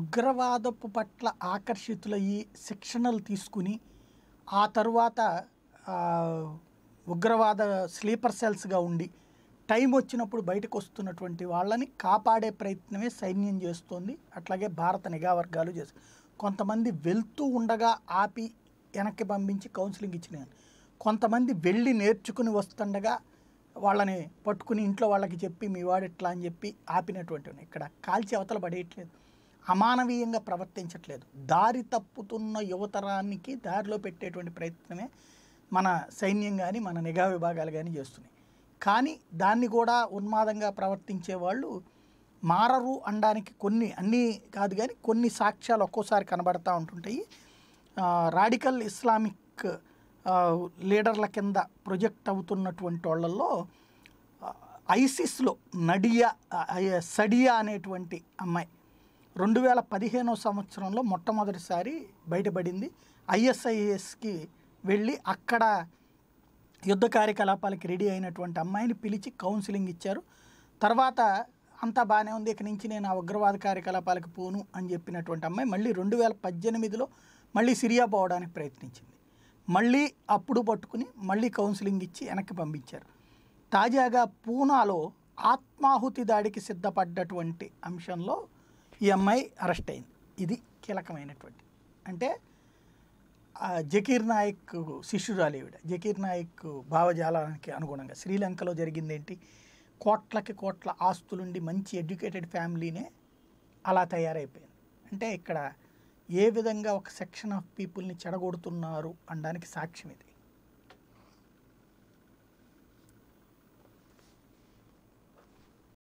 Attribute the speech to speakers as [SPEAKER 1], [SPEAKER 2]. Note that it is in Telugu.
[SPEAKER 1] ఉగ్రవాదపు పట్ల ఆకర్షితులయ్యి శిక్షణలు తీసుకుని ఆ తరువాత ఉగ్రవాద స్లీపర్ సెల్స్గా ఉండి టైం వచ్చినప్పుడు బయటకు వస్తున్నటువంటి వాళ్ళని కాపాడే ప్రయత్నమే సైన్యం చేస్తోంది అట్లాగే భారత నిఘా వర్గాలు చేస్తాయి కొంతమంది వెళ్తూ ఉండగా ఆపి వెనక్కి పంపించి కౌన్సిలింగ్ ఇచ్చిన కొంతమంది వెళ్ళి నేర్చుకుని వస్తుండగా వాళ్ళని పట్టుకుని ఇంట్లో వాళ్ళకి చెప్పి మీ వాడు ఇట్లా అని చెప్పి ఆపినటువంటి ఇక్కడ కాల్చి అవతల పడేయట్లేదు అమానవీయంగా ప్రవర్తించట్లేదు దారి తప్పుతున్న యువతరానికి దారిలో పెట్టేటువంటి ప్రయత్నమే మన సైన్యం కానీ మన నిఘా విభాగాలు కానీ చేస్తున్నాయి కానీ దాన్ని కూడా ఉన్మాదంగా ప్రవర్తించే వాళ్ళు మారరు అనడానికి కొన్ని అన్నీ కాదు కానీ కొన్ని సాక్ష్యాలు ఒక్కోసారి కనబడతా ఉంటుంటాయి రాడికల్ ఇస్లామిక్ లీడర్ల కింద ప్రొజెక్ట్ అవుతున్నటువంటి వాళ్ళల్లో ఐసిస్లో నడియా సడియా అనేటువంటి అమ్మాయి రెండు వేల పదిహేనో సంవత్సరంలో మొట్టమొదటిసారి బయటపడింది ఐఎస్ఐఎస్కి వెళ్ళి అక్కడ యుద్ధ కార్యకలాపాలకి రెడీ అయినటువంటి అమ్మాయిని పిలిచి కౌన్సిలింగ్ ఇచ్చారు తర్వాత అంతా బాగానే ఉంది ఇక నుంచి నేను ఆ ఉగ్రవాద కార్యకలాపాలకు పోను అని చెప్పినటువంటి అమ్మాయి మళ్ళీ రెండు వేల పద్దెనిమిదిలో మళ్ళీ సిరియా పోవడానికి ప్రయత్నించింది మళ్ళీ అప్పుడు పట్టుకుని మళ్ళీ కౌన్సిలింగ్ ఇచ్చి వెనక్కి పంపించారు తాజాగా పూనాలో ఆత్మాహుతి దాడికి సిద్ధపడ్డటువంటి అంశంలో ఈ అమ్మాయి అరెస్ట్ అయింది ఇది కీలకమైనటువంటి అంటే జకీర్ నాయక్ శిష్యురాలు ఈవిడ జకీర్ నాయక్ భావజాలానికి అనుగుణంగా శ్రీలంకలో జరిగింది ఏంటి కోట్లకి కోట్ల ఆస్తులుండి మంచి ఎడ్యుకేటెడ్ ఫ్యామిలీనే అలా తయారైపోయింది అంటే ఇక్కడ ఏ విధంగా ఒక సెక్షన్ ఆఫ్ పీపుల్ని చెడగొడుతున్నారు అనడానికి సాక్ష్యం ఇది